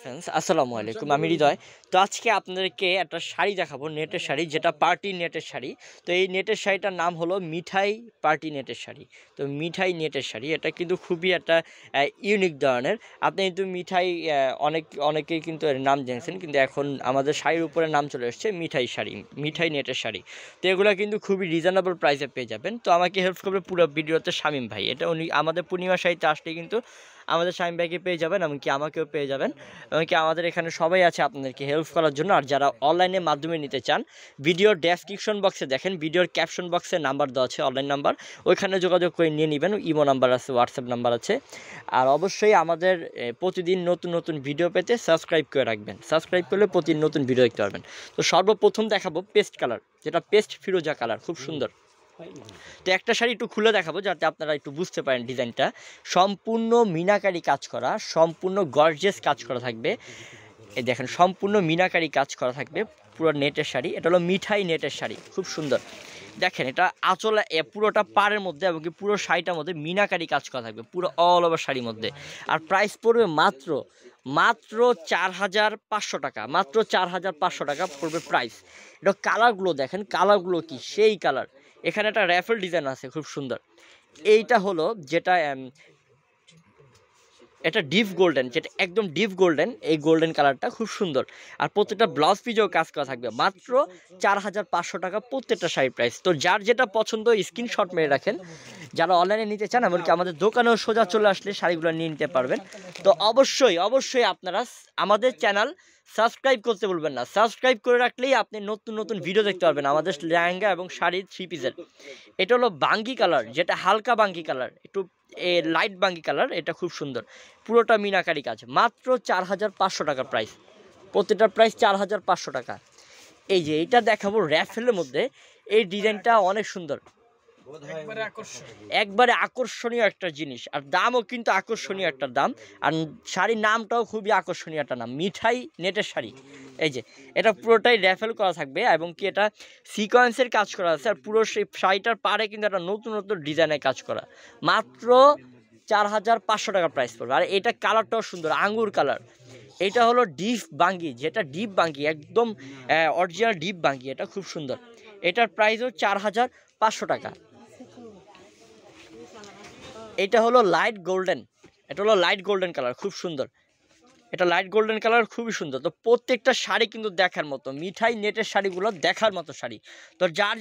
friends আসসালামু আলাইকুম আমি হৃদয় তো আজকে আপনাদেরকে একটা শাড়ি দেখাবো নেটের শাড়ি যেটা পার্টি নেটের শাড়ি তো এই নেটের শাড়িটার নাম হলো মিঠাই পার্টি নেটের শাড়ি তো মিঠাই নেটের শাড়ি এটা কিন্তু খুবই একটা ইউনিক ধরনের আপনি কিন্তু মিঠাই অনেক অনেকেই কিন্তু এর নাম জেনেছেন কিন্তু এখন আমাদের শাড়ির উপরে নাম চলে এসছে মিঠাই শাড়ি মিঠাই নেটের শাড়ি তো এগুলো কিন্তু খুবই রিজনেবল প্রাইসে পেয়ে যাবেন তো আমাকে হেল্প করবে পুরো ভিডিওতে শামিম ভাই এটা উনি আমাদের পূর্ণিমা শাড়িতে আসলে কিন্তু আমাদের শামিম ভাইকে পেয়ে যাবেন এমনকি আমাকেও পেয়ে যাবেন এমনকি আমাদের এখানে সবাই আছে আপনাদেরকে হেল্প করার জন্য আর যারা অনলাইনের মাধ্যমে নিতে চান ভিডিওর ডেসক্রিপশন বক্সে দেখেন ভিডিওর ক্যাপশন বক্সে নাম্বার দেওয়া আছে অনলাইন নাম্বার ওইখানে যোগাযোগ করে নিয়ে নেবেন ইমো নাম্বার আছে হোয়াটসঅ্যাপ নাম্বার আছে আর অবশ্যই আমাদের প্রতিদিন নতুন নতুন ভিডিও পেতে সাবস্ক্রাইব করে রাখবেন সাবস্ক্রাইব করলে প্রতিদিন নতুন ভিডিও দেখতে পারবেন তো সর্বপ্রথম দেখাবো পেস্ট কালার যেটা পেস্ট ফিরোজা কালার খুব সুন্দর তো একটা শাড়ি একটু খুলে দেখাবো যাতে আপনারা একটু বুঝতে পারেন ডিজাইনটা সম্পূর্ণ মিনাকারি কাজ করা সম্পূর্ণ গর্জেস কাজ করা থাকবে এই দেখেন সম্পূর্ণ মিনাকারি কাজ করা থাকবে পুরো নেটের শাড়ি এটা হলো মিঠাই নেটের শাড়ি খুব সুন্দর দেখেন এটা এ পুরোটা পাড়ের মধ্যে এবং কি পুরো শাড়িটার মধ্যে মিনাকারি কাজ করা থাকবে পুরো অল ওভার শাড়ির মধ্যে আর প্রাইস পড়বে মাত্র মাত্র চার হাজার পাঁচশো টাকা মাত্র চার হাজার পাঁচশো টাকা পড়বে প্রাইস এটা কালারগুলো দেখেন কালারগুলো কি সেই কালার এখানে একটা র্যাফেল ডিজাইন আছে খুব সুন্দর এইটা হলো যেটা এটা ডিপ গোল্ডেন যেটা একদম ডিপ গোল্ডেন এই গোল্ডেন কালারটা খুব সুন্দর আর প্রত্যেকটা ব্লাউজ পিজেও কাজ করা থাকবে মাত্র চার হাজার পাঁচশো টাকা প্রত্যেকটা শাড়ি প্রাইস তো যার যেটা পছন্দ স্ক্রিনশট মেরে রাখেন যারা অনলাইনে নিতে চান এমনকি আমাদের দোকানেও সোজা চলে আসলে শাড়িগুলো নিয়ে নিতে পারবেন তো অবশ্যই অবশ্যই আপনারা আমাদের চ্যানেল সাবস্ক্রাইব করতে বলবেন না সাবস্ক্রাইব করে রাখলেই আপনি নতুন নতুন ভিডিও দেখতে পারবেন আমাদের লেহেঙ্গা এবং শাড়ির থ্রি পিসের এটা হলো বাঙ্গি কালার যেটা হালকা বাঙ্গি কালার একটু এ লাইট বাঙ্গি কালার এটা খুব সুন্দর পুরোটা মিনাকারি কাজ মাত্র চার হাজার পাঁচশো টাকা প্রাইস প্রতিটা প্রাইস চার হাজার পাঁচশো টাকা এই যে এটা দেখাবো র্যাফেলের মধ্যে এই ডিজাইনটা অনেক সুন্দর একবারে আকর্ষণীয় একটা জিনিস আর দামও কিন্তু আকর্ষণীয় একটা দাম আর শাড়ির নামটাও খুবই আকর্ষণীয় একটা নাম মিঠাই নেটের শাড়ি এই যে এটা পুরোটাই র্যাফেল করা থাকবে এবং কি এটা সিকোয়েন্সের কাজ করা আছে আর পুরো সেই শাড়িটার পারে কিন্তু একটা নতুন নতুন ডিজাইনের কাজ করা মাত্র চার হাজার পাঁচশো টাকা প্রাইস পড়বে আর এটা কালারটাও সুন্দর আঙ্গুর কালার এটা হলো ডিপ বাঙ্গি যেটা ডিপ বাঙ্গি একদম অরিজিনাল ডিপ বাঙ্গি এটা খুব সুন্দর এটার প্রাইসও চার হাজার পাঁচশো টাকা এটা হলো লাইট গোল্ডেন এটা হলো লাইট গোল্ডেন কালার খুব সুন্দর এটা লাইট গোল্ডেন কালার খুবই সুন্দর তো প্রত্যেকটা শাড়ি কিন্তু দেখার মতো মিঠাই নেটের শাড়িগুলো দেখার মতো শাড়ি তো যার